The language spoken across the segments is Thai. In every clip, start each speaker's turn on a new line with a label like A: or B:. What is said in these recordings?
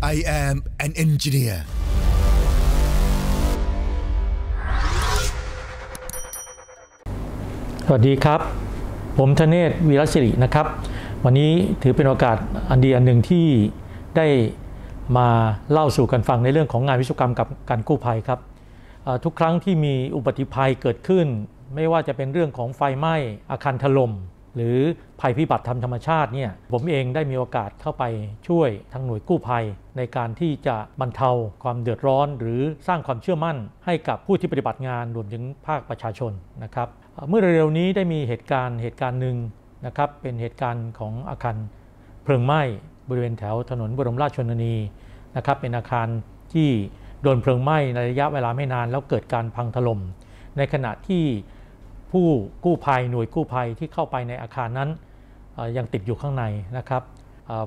A: I am an engineer สวัสดีครับ ผมธเนศวีรศิรินะครับ วันนี้ถือเป็นโอกาสอันดีอันหนึ่งที่ได้มาเล่าสู่กันฟังในเรื่องของงานวิศวกรรมกับการกู้ภัยครับ ทุกครั้งที่มีอุบัติภัยเกิดขึ้น ไม่ว่าจะเป็นเรื่องของไฟไหม้อาคารถล่มหรือภัยพิบัติทางธรรมชาติเนี่ยผมเองได้มีโอกาสเข้าไปช่วย ทางหน่วยกู้ภัย ในการที่จะบรรเทาความเดือดร้อน หรือสร้างความเชื่อมั่นให้กับผู้ที่ปฏิบัติงานรวมถึงภาคประชาชนนะครับ เมื่อเร็วๆนี้ได้มีเหตุการณ์เหตุการณ์หนึ่งนะครับเป็นเหตุการณ์ของอาคาร เพลิงไหม้บริเวณแถวถนนบรมราชชนนีนะครับเป็นอาคารที่โดนเพลิงไหม้ในระยะเวลาไม่นานแล้วเกิดการพังถล่มในขณะที่ผู้กู้ภัยหน่วยกู้ภัยที่เข้าไปในอาคารนั้นยังติดอยู่ข้างในนะครับ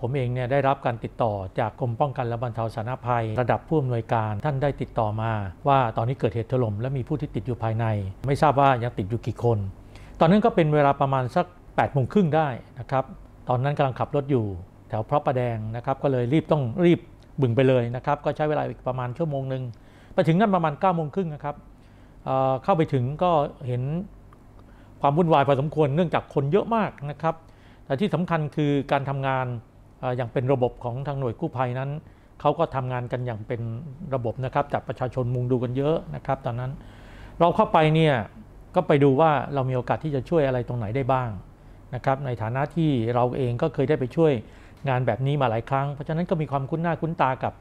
A: ผมเองเนี่ยได้รับการติดต่อจากกรมป้องกันและบรรเทาสาธารณภัย ระดับผู้อำนวยการท่านได้ติดต่อมา ว่าตอนนี้เกิดเหตุถล่มและมีผู้ที่ติดอยู่ภายใน ไม่ทราบว่ายังติดอยู่กี่คน ตอนนั้นก็เป็นเวลาประมาณสัก8ปดโมงครึ่งได้นะครับ ตอนนั้นกำลังขับรถอยู่ แถวพระประแดงนะครับก็เลยรีบต้องรีบบึงไปเลยนะครับก็ใช้เวลาอีกประมาณชั่วโมงหนึ่งไปถึงนั่นประมาณ9ก้าโมงครึ่งนะครับเข้าไปถึงก็เห็นความวุ่นวายพอสมควรเนื่องจากคนเยอะมากนะครับแต่ที่สำคัญคือการทำงานอย่างเป็นระบบของทางหน่วยกู้ภัยนั้นเขาก็ทำงานกันอย่างเป็นระบบนะครับจากประชาชนมุงดูกันเยอะนะครับตอนนั้น เราเข้าไปเนี่ยก็ไปดูว่าเรามีโอกาสที่จะช่วยอะไรตรงไหนได้บ้างนะครับในฐานะที่เราเองก็เคยได้ไปช่วยงานแบบนี้มาหลายครั้ง เพราะฉะนั้นก็มีความคุ้นหน้าคุ้นตากับ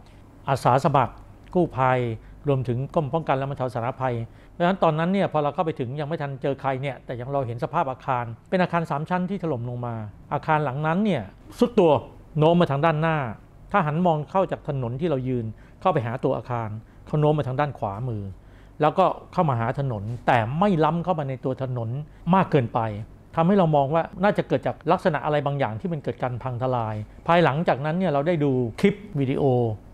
A: อาสาสมัครกู้ภัยรวมถึงก้มป้องกันและบรรเทาสาธารณภัย เพราะฉะนั้นตอนนั้นเนี่ยพอเราเข้าไปถึงยังไม่ทันเจอใครเนี่ยแต่ยังเราเห็นสภาพอาคาร เป็นอาคาร3ชั้นที่ถล่มลงมา อาคารหลังนั้นเนี่ยสุดตัวโน้มมาทางด้านหน้า ถ้าหันมองเข้าจากถนนที่เรายืนเข้าไปหาตัวอาคารเขาโน้มมาทางด้านขวามือแล้วก็เข้ามาหาถนนแต่ไม่ล้ำเข้ามาในตัวถนนมากเกินไปทำให้เรามองว่าน่าจะเกิดจากลักษณะอะไรบางอย่างที่มันเกิดการพังทลาย ภายหลังจากนั้นเนี่ย เราได้ดูคลิปวิดีโอ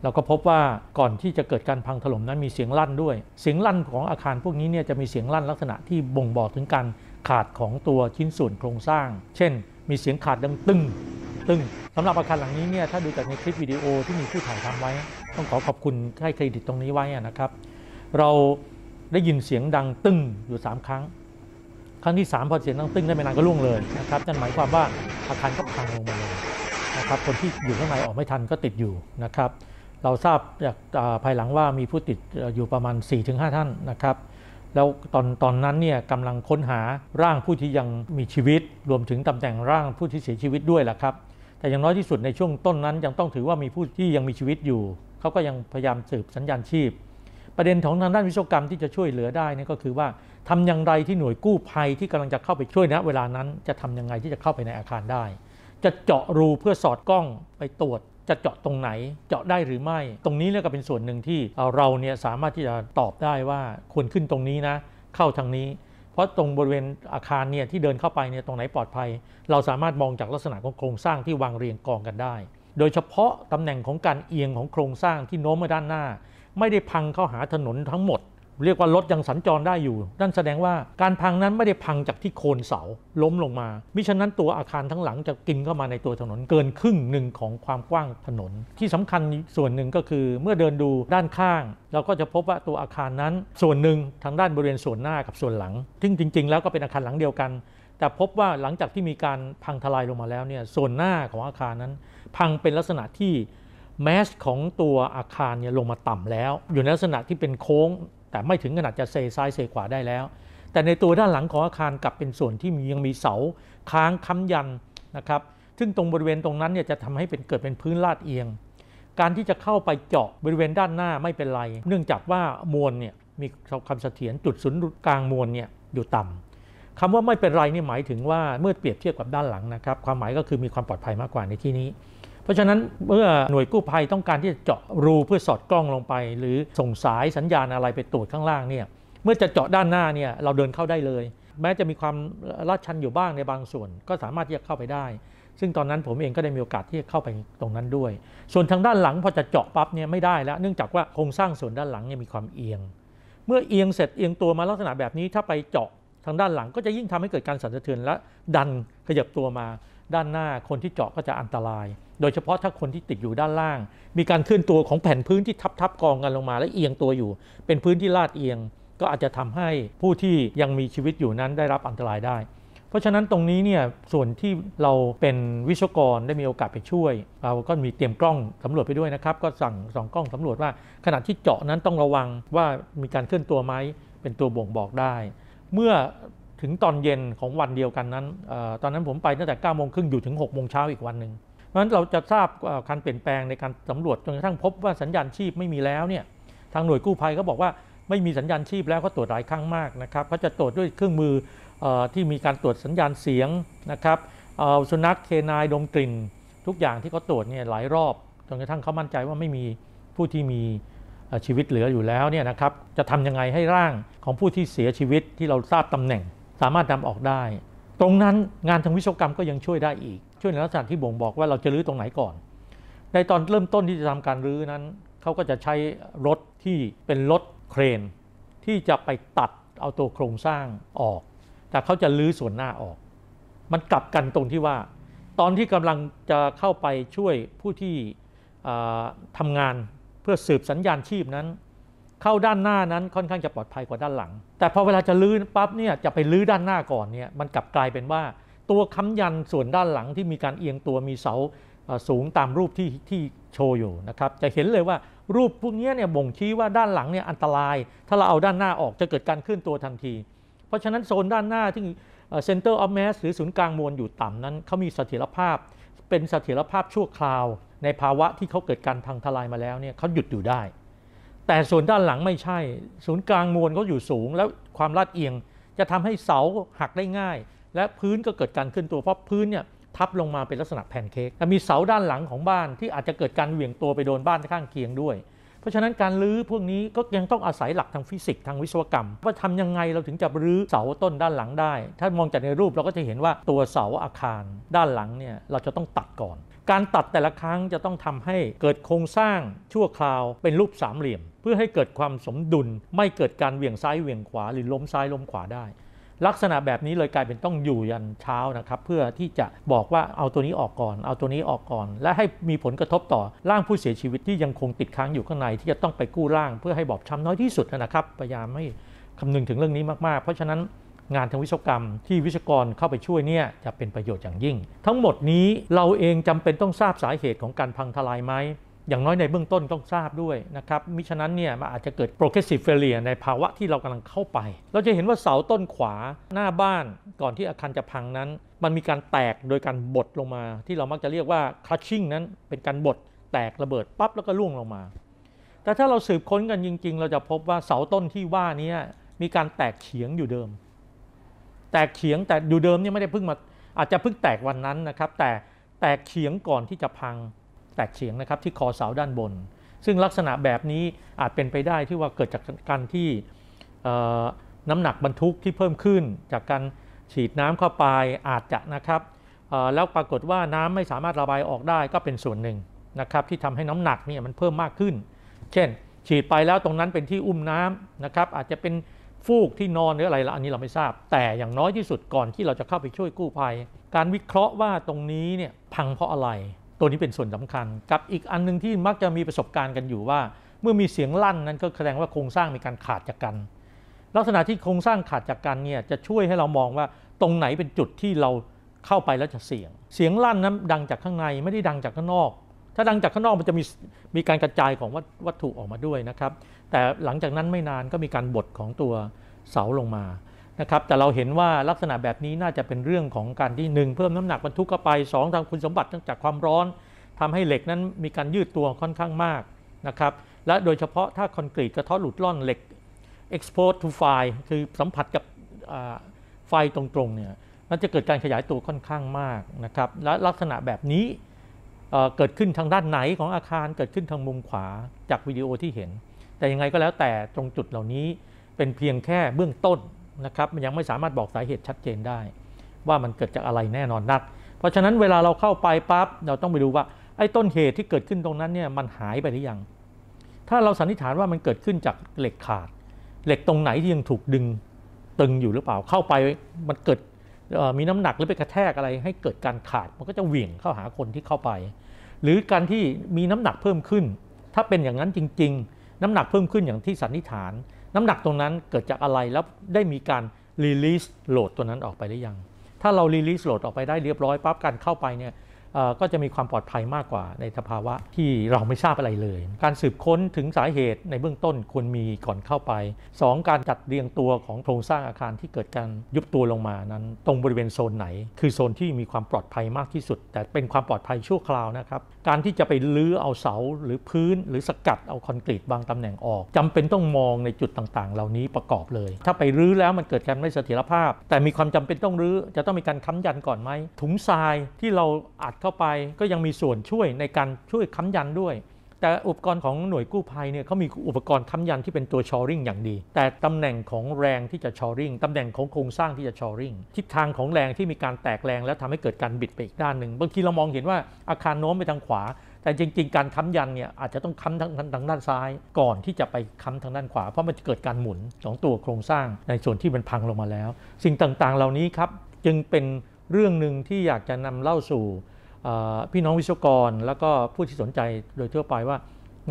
A: เราก็พบว่าก่อนที่จะเกิดการพังถล่มนั้นมีเสียงลั่นด้วย เสียงลั่นของอาคารพวกนี้เนี่ยจะมีเสียงลั่นลักษณะที่บ่งบอกถึงการขาดของตัวชิ้นส่วนโครงสร้าง เช่นมีเสียงขาดดังตึงตึงสำหรับอาคารหลังนี้เนี่ยถ้าดูจากในคลิปวิดีโอที่มีผู้ถ่ายทำไว้ต้องขอขอบคุณให้เครดิตตรงนี้ไว้นะครับ เราได้ยินเสียงดังตึ้งอยู่3ครั้งครั้งที่3พอเสียงดังตึ้งได้ไม่นานก็ล่วงเลยนะครับนั่นหมายความว่าอาคารก็พังลงมาเลยนะครับคนที่อยู่ข้างในออกไม่ทันก็ติดอยู่นะครับ เราทราบจากภายหลังว่ามีผู้ติดอยู่ประมาณ 4-5 ท่านนะครับแล้วตอนตอนนั้นเนี่ยกำลังค้นหาร่างผู้ที่ยังมีชีวิต รวมถึงตำแหน่งร่างผู้ที่เสียชีวิตด้วยละครับแต่อย่างน้อยที่สุดในช่วงต้นนั้นยังต้องถือว่ามีผู้ที่ยังมีชีวิตอยู่เขาก็ยังพยายามสืบสัญญาณชีพ ประเด็นของทางด้านวิศวกรรมที่จะช่วยเหลือได้นี่ก็คือว่าทำอย่างไรที่หน่วยกู้ภัยที่กำลังจะเข้าไปช่วยณเวลานั้นจะทำยังไงที่จะเข้าไปในอาคารได้ จะเจาะรูเพื่อสอดกล้องไปตรวจ จะเจาะตรงไหนเจาะได้หรือไม่ ตรงนี้เนี่ยก็เป็นส่วนหนึ่งที่เราเนี่ยสามารถที่จะตอบได้ว่าควรขึ้นตรงนี้นะ เข้าทางนี้เพราะตรงบริเวณอาคารเนี่ยที่เดินเข้าไปเนี่ยตรงไหนปลอดภัย เราสามารถมองจากลักษณะของโครงสร้างที่วางเรียงกองกันได้ โดยเฉพาะตำแหน่งของการเอียงของโครงสร้างที่โน้มมาด้านหน้า ไม่ได้พังเข้าหาถนนทั้งหมดเรียกว่ารถยังสัญจรได้อยู่ นั่นแสดงว่าการพังนั้นไม่ได้พังจากที่โคนเสาล้มลงมา มิฉะนั้นตัวอาคารทั้งหลังจะกินเข้ามาในตัวถนนเกินครึ่งหนึ่งของความกว้างถนน ที่สำคัญส่วนหนึ่งก็คือเมื่อเดินดูด้านข้าง เราก็จะพบว่าตัวอาคารนั้นส่วนหนึ่งทางด้านบริเวณส่วนหน้ากับส่วนหลังซึ่งจริง ๆ แล้วก็เป็นอาคารหลังเดียวกัน แต่พบว่าหลังจากที่มีการพังทลายลงมาแล้วเนี่ย ส่วนหน้าของอาคารนั้น พังเป็นลักษณะที่แมสของตัวอาคารเนี่ยลงมาต่ำแล้ว อยู่ในลักษณะที่เป็นโค้งแต่ไม่ถึงขนาดจะเซซ้ายเซขวาได้แล้ว แต่ในตัวด้านหลังของอาคารกลับเป็นส่วนที่มียังมีเสาค้างค้ำยันนะครับ ซึ่งตรงบริเวณตรงนั้นเนี่ยจะทำให้เป็นเกิดเป็นพื้นลาดเอียง การที่จะเข้าไปเจาะบริเวณด้านหน้าไม่เป็นไร เนื่องจากว่ามวลเนี่ยมีความเสถียรจุดศูนย์กลางมวลเนี่ยอยู่ต่ำ คำว่าไม่เป็นไรนี่หมายถึงว่าเมื่อเปรียบเทียบกับด้านหลังนะครับความหมายก็คือมีความปลอดภัยมากกว่าในที่นี้ราะฉะนั้นเมื่อหน่วยกู้ภัยต้องการที่จะเจาะรูเพื่อสอดกล้องลงไป หรือส่งสายสัญญาณอะไรไปตรวจข้างล่างเนี่ย เมื่อจะเจาะด้านหน้าเนี่ยเราเดินเข้าได้เลย แม้จะมีความลาดชันอยู่บ้างในบางส่วนก็สามารถที่จะเข้าไปได้ ซึ่งตอนนั้นผมเองก็ได้มีโอกาสที่จะเข้าไปตรงนั้นด้วย ส่วนทางด้านหลังพอจะเจาะปั๊บเนี่ยไม่ได้แล้ว เนื่องจากว่าโครงสร้างส่วนด้านหลังเนี่ยมีความเอียง เมื่อเอียงเสร็จเอียงตัวมาลักษณะแบบนี้ถ้าไปเจาะทางด้านหลัง ก็จะยิ่งทำให้เกิดการสั่นสะเทือนและดันขยับตัวมาด้านหน้าคนที่เจาะก็จะอันตรายโดยเฉพาะถ้าคนที่ติดอยู่ด้านล่าง มีการเคลื่อนตัวของแผ่นพื้นที่ทับทับกองกันลงมาและเอียงตัวอยู่ เป็นพื้นที่ลาดเอียง ก็อาจจะทำให้ผู้ที่ยังมีชีวิตอยู่นั้นได้รับอันตรายได้ เพราะฉะนั้นตรงนี้เนี่ยส่วนที่เราเป็นวิศวกรได้มีโอกาสไปช่วยเราก็มีเตรียมกล้องสำรวจไปด้วยนะครับ ก็สั่งสองกล้องสำรวจว่าขณะที่เจาะนั้นต้องระวังว่ามีการเคลื่อนตัวไหมเป็นตัวบ่งบอกได้เมื่อถึงตอนเย็นของวันเดียวกันนั้นออตอนนั้นผมไปตั้งแต่9ก้าโมงครึ่งอยู่ถึง6กโมงเช้าอีกวันหนึ่งเพราะฉะนั้นเราจะทราบการเปลี่ยนแปลงในการสำรวจจนกระทั่งพบว่าสัญญาณชีพไม่มีแล้วเนี่ยทางหน่วยกู้ภัยก็บอกว่าไม่มีสัญญาณชีพแล้วก็ตรวจหลายครั้งมากนะครับเขาจะตรวจด้วยเครื่องมือที่มีการตรวจสัญญาณเสียงนะครับสุนัขเคนายดมกลิ่น ทุกอย่างที่เขาตรวจเนี่ยหลายรอบจนกระทั่งเขามั่นใจว่าไม่มีผู้ที่มีชีวิตเหลืออยู่แล้วเนี่ยนะครับจะทํำยังไงให้ร่างของผู้ที่เสียชีวิตที่เราทราบตำแหน่งสามารถนาออกได้ ตรงนั้นงานทางวิศวกรรมก็ยังช่วยได้อีกช่วยในลักษณะที่บ่งบอกว่าเราจะรื้อตรงไหนก่อน ในตอนเริ่มต้นที่จะทำการรื้อนั้นเขาก็จะใช้รถที่เป็นรถเครน ที่จะไปตัดเอาตัวโครงสร้างออก แต่เขาจะลื้อส่วนหน้าออก มันกลับกันตรงที่ว่า ตอนที่กำลังจะเข้าไปช่วยผู้ที่ทำงานเพื่อสืบสัญญาณชีพนั้น เข้าด้านหน้านั้นค่อนข้างจะปลอดภัยกว่าด้านหลัง แต่พอเวลาจะลื้อปั๊บเนี่ยจะไปลื้อด้านหน้าก่อนเนี่ยมันกลับกลายเป็นว่าตัวค้ำยันส่วนด้านหลังที่มีการเอียงตัวมีเสาสูงตามรูปที่ที่โชว์อยู่นะครับจะเห็นเลยว่ารูปพวกนี้เนี่ยบ่งชี้ว่าด้านหลังเนี่ยอันตราย ถ้าเราเอาด้านหน้าออกจะเกิดการเคลื่อนตัวทันที เพราะฉะนั้นโซนด้านหน้าที่เซนเตอร์ออฟแมสหรือศูนย์กลางมวลอยู่ต่ำนั้นเขามีเสถียรภาพเป็นเสถียรภาพชั่วคราว ในภาวะที่เขาเกิดการพังทลายมาแล้วเนี่ยเขาหยุดอยู่ได้ แต่ส่วนด้านหลังไม่ใช่ ศูนย์กลางมวลเขาอยู่สูง แล้วความลาดเอียงจะทำให้เสาหักได้ง่ายและพื้นก็เกิดการขึ้นตัวเพราะพื้นเนี่ยทับลงมาเป็นลักษณะแผ่นเค้กมีเสาด้านหลังของบ้านที่อาจจะเกิดการเหวี่ยงตัวไปโดนบ้านข้างเคียงด้วย เพราะฉะนั้นการรื้อพวกนี้ก็ยังต้องอาศัยหลักทางฟิสิกส์ทางวิศวกรรม ว่าทำยังไงเราถึงจะรื้อเสาต้นด้านหลังได้ ถ้ามองจากในรูปเราก็จะเห็นว่าตัวเสาอาคาร ด้านหลังเนี่ยเราจะต้องตัดก่อน การตัดแต่ละครั้งจะต้องทำให้เกิดโครงสร้างชั่วคราวเป็นรูปสามเหลี่ยม เพื่อให้เกิดความสมดุล ไม่เกิดการเหวี่ยงซ้ายเหวี่ยงขวาหรือล้มซ้ายล้มขวาได้ลักษณะแบบนี้เลยกลายเป็นต้องอยู่ยันเช้านะครับเพื่อที่จะบอกว่าเอาตัวนี้ออกก่อน เอาตัวนี้ออกก่อน และให้มีผลกระทบต่อร่างผู้เสียชีวิตที่ยังคงติดค้างอยู่ข้างใน ที่จะต้องไปกู้ร่างเพื่อให้บอบช้ำน้อยที่สุดนะครับพยายามไม่คำนึงถึงเรื่องนี้มากๆ เพราะฉะนั้นงานทางวิศวกรรมที่วิศวกรเข้าไปช่วยเนี่ยจะเป็นประโยชน์อย่างยิ่ง ทั้งหมดนี้เราเองจำเป็นต้องทราบสาเหตุของการพังทลายไหมอย่างน้อยในเบื้องต้นต้องทราบด้วยนะครับมิฉะนั้นเนี่ยมันอาจจะเกิด progressive failure ในภาวะที่เรากำลังเข้าไป เราจะเห็นว่าเสาต้นขวาหน้าบ้านก่อนที่อาคารจะพังนั้น มันมีการแตกโดยการบดลงมา ที่เรามักจะเรียกว่า crushing นั้นเป็นการบด แตกระเบิดปั๊บแล้วก็ล่วงลงมา แต่ถ้าเราสืบค้นกันจริงๆ เราจะพบว่าเสาต้นที่ว่านี้มีการแตกเฉียงอยู่เดิม แตกเฉียงแต่อยู่เดิมเนี่ยไม่ได้เพิ่งมาอาจจะเพิ่งแตกวันนั้นนะครับแต่แตกเฉียงก่อนที่จะพังแตกเฉียงนะครับที่คอเสาด้านบน ซึ่งลักษณะแบบนี้อาจเป็นไปได้ที่ว่าเกิดจากการที่น้ำหนักบรรทุกที่เพิ่มขึ้น จากการฉีดน้ำเข้าไปอาจจะนะครับแล้วปรากฏว่าน้ำไม่สามารถระบายออกได้ก็เป็นส่วนหนึ่งนะครับที่ทำให้น้ำหนักเนี่ยมันเพิ่มมากขึ้น เช่น ฉีดไปแล้วตรงนั้นเป็นที่อุ้มน้ำนะครับอาจจะเป็นฟูกที่นอนหรืออะไรละอันนี้เราไม่ทราบ แต่อย่างน้อยที่สุดก่อนที่เราจะเข้าไปช่วยกู้ภัยการวิเคราะห์ว่าตรงนี้เนี่ยพังเพราะอะไรตัวนี้เป็นส่วนสำคัญกับอีกอันนึงที่มักจะมีประสบการณ์กันอยู่ว่า เมื่อมีเสียงลั่นนั้นก็แสดงว่าโครงสร้างมีการขาดจากกัน ลักษณะที่โครงสร้างขาดจากกันเนี่ยจะช่วยให้เรามองว่าตรงไหนเป็นจุดที่เราเข้าไปแล้วจะเสียง เสียงลั่นนั้นดังจากข้างในไม่ได้ดังจากข้างนอก ถ้าดังจากข้างนอกมันจะมีมีการกระจายของวัตถุออกมาด้วยนะครับ แต่หลังจากนั้นไม่นานก็มีการบดของตัวเสาลงมานะครับแต่เราเห็นว่าลักษณะแบบนี้น่าจะเป็นเรื่องของการที่1เพิ่มน้ำหนักบรรทุกเข้าไป2ทางคุณสมบัติเนื่องจากความร้อนทำให้เหล็กนั้นมีการยืดตัวค่อนข้างมากนะครับและโดยเฉพาะถ้าคอนกรีตกระทะหลุดล่อนเหล็ก expose to fire คือสัมผัสกับไฟตรงๆเนี่ยมันจะเกิดการขยายตัวค่อนข้างมากนะครับและลักษณะแบบนี้เกิดขึ้นทางด้านไหนของอาคารเกิดขึ้นทางมุมขวาจากวิดีโอที่เห็น แต่ยังไงก็แล้วแต่ตรงจุดเหล่านี้เป็นเพียงแค่เบื้องต้นนะครับมันยังไม่สามารถบอกสาเหตุชัดเจนได้ ว่ามันเกิดจากอะไรแน่นอนนักเพราะฉะนั้นเวลาเราเข้าไปปั๊บเราต้องไปดูว่าไอ้ต้นเหตุที่เกิดขึ้นตรงนั้นเนี่ยมันหายไปหรือยัง ถ้าเราสันนิษฐานว่ามันเกิดขึ้นจากเหล็กขาด เหล็กตรงไหนที่ยังถูกดึง ตึงอยู่หรือเปล่าเข้าไปมันเกิดมีน้ำหนักหรือไปกระแทกอะไรให้เกิดการขาด มันก็จะเหวี่ยงเข้าหาคนที่เข้าไป หรือการที่มีน้ำหนักเพิ่มขึ้น ถ้าเป็นอย่างนั้นจริง ๆ น้ำหนักเพิ่มขึ้นอย่างที่สันนิษฐานน้ำหนักตรงนั้นเกิดจากอะไรแล้วได้มีการรีลิสโหลดตัวนั้นออกไปหรือยัง ถ้าเรารีลิสโหลดออกไปได้เรียบร้อยปั๊บการเข้าไปเนี่ยก็จะมีความปลอดภัยมากกว่าในสภาวะที่เราไม่ทราบอะไรเลย การสืบค้นถึงสาเหตุในเบื้องต้นควรมีก่อนเข้าไป 2. การจัดเรียงตัวของโครงสร้างอาคารที่เกิดการยุบตัวลงมานั้น ตรงบริเวณโซนไหนคือโซนที่มีความปลอดภัยมากที่สุด แต่เป็นความปลอดภัยชั่วคราวนะครับการที่จะไปลื้อเอาเสาหรือพื้น หรือสกัดเอาคอนกรีตบางตำแหน่งออก จำเป็นต้องมองในจุดต่างๆ เหล่านี้ประกอบเลย ถ้าไปรื้อแล้วมันเกิดการไม่เสถียรภาพ แต่มีความจำเป็นต้องรื้อจะต้องมีการค้ายันก่อนไหมถุงทรายที่เราอัดเข้าไปก็ยังมีส่วนช่วยในการช่วยค้ำยันด้วย แต่อุปกรณ์ของหน่วยกู้ภัยเนี่ยเขามีอุปกรณ์ค้ำยันที่เป็นตัวชอริงอย่างดี แต่ตำแหน่งของแรงที่จะชอริงตำแหน่งของโครงสร้างที่จะชอริงทิศทางของแรงที่มีการแตกแรงแล้วทำให้เกิดการบิดไปอีกด้านหนึ่งบางทีเรามองเห็นว่าอาคารโน้มไปทางขวา แต่จริง ๆ การค้ำยันเนี่ยอาจจะต้องค้ำทางทางด้านซ้ายก่อนที่จะไปค้ำทางด้านขวาเพราะมันจะเกิดการหมุนของตัวโครงสร้าง ในส่วนที่มันพังลงมาแล้ว สิ่งต่างๆเหล่านี้ครับจึงเป็นเรื่องหนึ่งที่อยากจะนำเล่าสู่พี่น้องวิศวกรแล้วก็ผู้ที่สนใจโดยทั่วไปว่า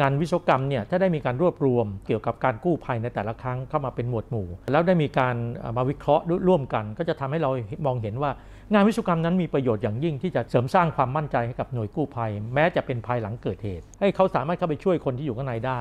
A: งานวิศวกรรมเนี่ยถ้าได้มีการรวบรวมเกี่ยวกับการกู้ภัยในแต่ละครั้งเข้ามาเป็นหมวดหมู่ แล้วได้มีการมาวิเคราะห์ร่วมกัน ก็จะทำให้เรามองเห็นว่า งานวิศวกรรมนั้นมีประโยชน์อย่างยิ่ง ที่จะเสริมสร้างความมั่นใจให้กับหน่วยกู้ภัย แม้จะเป็นภายหลังเกิดเหตุให้เขาสามารถเข้าไปช่วยคนที่อยู่ข้างในได้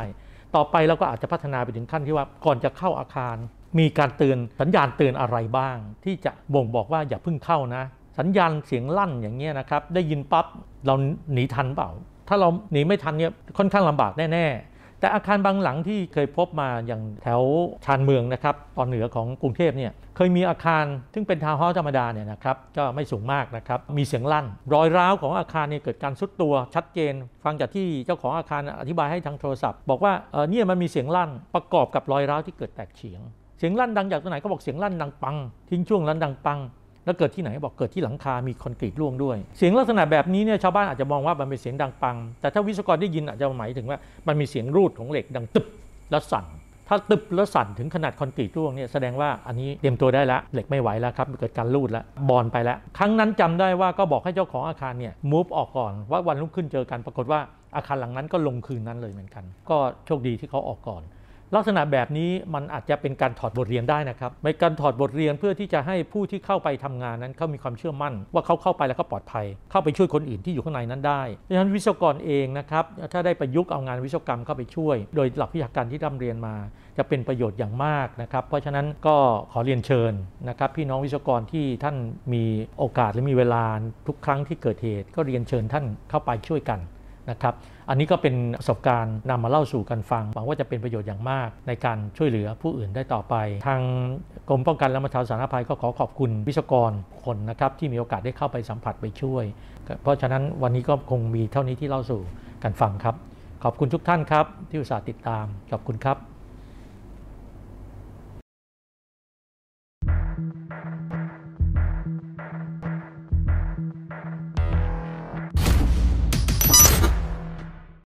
A: ต่อไปเราก็อาจจะพัฒนาไปถึงขั้นที่ว่าก่อนจะเข้าอาคาร มีการเตือนสัญญาณเตือนอะไรบ้าง ที่จะบ่งบอกว่าอย่าเพิ่งเข้านะสัญญาณเสียงลั่นอย่างเงี้ยนะครับได้ยินปั๊บเราหนีทันเปล่า ถ้าเราหนีไม่ทันเนี่ยค่อนข้างลำบากแน่ๆแต่อาคารบางหลังที่เคยพบมาอย่างแถวชานเมืองนะครับตอนเหนือของกรุงเทพเนี่ยเคยมีอาคาร ซึ่งเป็นทาวน์เฮาส์ธรรมดาเนี่ยนะครับก็ไม่สูงมากนะครับมีเสียงลั่น รอยร้าวของอาคารเนี่ยเกิดการซุดตัวชัดเจน ฟังจากที่เจ้าของอาคารอธิบายให้ทางโทรศัพท์ บอกว่าเออเนี่ยมันมีเสียงลั่นประกอบกับรอยร้าวที่เกิดแตกเฉียงเสียงลั่นดังจากตรงไหนก็บอกเสียงลั่นดังปัง ทิ้งช่วงลั่นดังปังแล้วเกิดที่ไหนบอกเกิดที่หลังคามีคอนกรีตร่วงด้วย เสียงลักษณะแบบนี้เนี่ยชาวบ้านอาจจะมองว่ามันเป็นเสียงดังปัง แต่ถ้าวิศวกรได้ยินอาจจะหมายถึงว่ามันมีเสียงรูดของเหล็กดังตึบและสั่น ถ้าตึบและสั่นถึงขนาดคอนกรีตร่วงเนี่ยแสดงว่าอันนี้เตรียมตัวได้แล้ว เหล็กไม่ไหวแล้วครับเกิดการรูดแล้วบอลไปแล้ว ครั้งนั้นจำได้ว่าก็บอกให้เจ้าของอาคารเนี่ยมูฟออกก่อนว่าวันรุ่งขึ้นเจอกัน ปรากฏว่าอาคารหลังนั้นก็ลงคืนนั้นเลยเหมือนกัน ก็โชคดีที่เขาออกก่อนลักษณะแบบนี้มันอาจจะเป็นการถอดบทเรียนได้นะครับในการถอดบทเรียนเพื่อที่จะให้ผู้ที่เข้าไปทำงานนั้นเขามีความเชื่อมั่น ว่าเขาเข้าไปแล้วก็ปลอดภัยเข้าไปช่วยคนอื่นที่อยู่ข้างในนั้นได้ดังนั้นวิศวกรเองนะครับถ้าได้ประยุกต์เอางานวิศวกรรมเข้าไปช่วย โดยหลักวิชาการที่ร่ำเรียนมาจะเป็นประโยชน์อย่างมากนะครับ เพราะฉะนั้นก็ขอเรียนเชิญนะครับพี่น้องวิศวกรที่ท่านมีโอกาสและมีเวลาทุกครั้งที่เกิดเหตุก็เรียนเชิญท่านเข้าไปช่วยกันนะครับ อันนี้ก็เป็นประสบการณ์นำมาเล่าสู่กันฟังหวังว่าจะเป็นประโยชน์อย่างมากในการช่วยเหลือผู้อื่นได้ต่อไป ทางกรมป้องกันและบรรเทาสาธารณภัยก็ขอขอบคุณวิศกรคนนะครับที่มีโอกาสได้เข้าไปสัมผัสไปช่วย เพราะฉะนั้นวันนี้ก็คงมีเท่านี้ที่เล่าสู่กันฟังครับ ขอบคุณทุกท่านครับที่อุตส่าห์ติดตามขอบคุณครับ